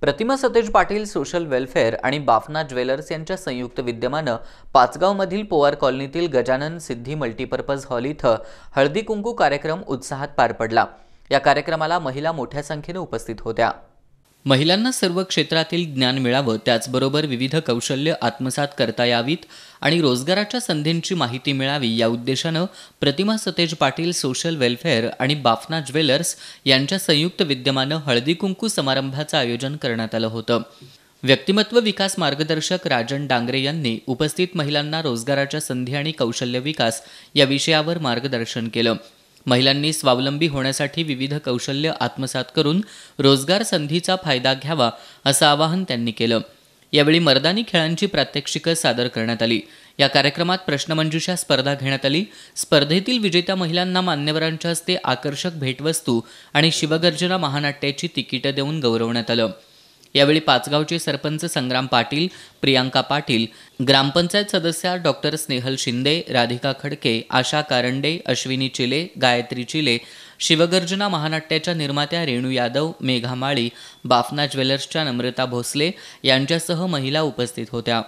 प्रतिमा Satej Patil social welfare आणि Bafna jewellers यांच्या संयुक्त विद्यमानं पाचगावमधील पोवार कॉलनीतील गजानन सिद्धी मल्टीपर्पज हॉल इथं हळदी कुंकू कार्यक्रम उत्साहात पार पडला या कार्यक्रमाला महिला मोठ्या संख्येने उपस्थित होत्या महिलांना सर्व क्षेत्रातील ज्ञान मिळावं त्याचबरोबर विविध कौशल्य आत्मसात करता यावीत आणि रोजगाराच्या संधींची माहिती मिळावी या उद्देशानं प्रतिमा सतेज पाटील सोशल वेलफेअर आणि बाफना ज्वेलर्स यांच्या संयुक्त विद्यमानं हळदी कुंकू समारंभाचं आयोजन करण्यात आलं होतं व्यक्तिमत्व विकास मार्गदर्शक राजन डांगरे यांनी उपस्थित महिलांना रोजगाराच्या संधी आणि कौशल्य विकास या विषयावर मार्गदर्शन केलं महिलांनी स्वावलंबी होण्यासाठी विविध कौशल्य आत्मसात करून रोजगार संधीचा फायदा घ्यावा असं आवाहन त्यांनी केलं यावेळी मर्दानी खेळांची प्रात्यक्षिकं सादर करण्यात आली या कार्यक्रमात प्रश्नमंजुषा स्पर्धा घेण्यात आली स्पर्धेतील विजेत्या महिलांना मान्यवरांच्या हस्ते आकर्षक भेटवस्तू आणि शिवगर्जना महानाट्याची तिकीटं देऊन गौरवण्यात आलं यावेळी पाचगावचे सरपंच संग्राम पाटील प्रियांका पाटील ग्रामपंचायत सदस्या डॉक्टर स्नेहल शिंदे राधिका खडके आशा कारंडे अश्विनी चिले गायत्री चिले शिवगर्जना महानाट्याच्या निर्मात्या रेणू यादव मेघा माळी बाफना ज्वेलर्सच्या नम्रता भोसले यांच्यासह महिला उपस्थित होत्या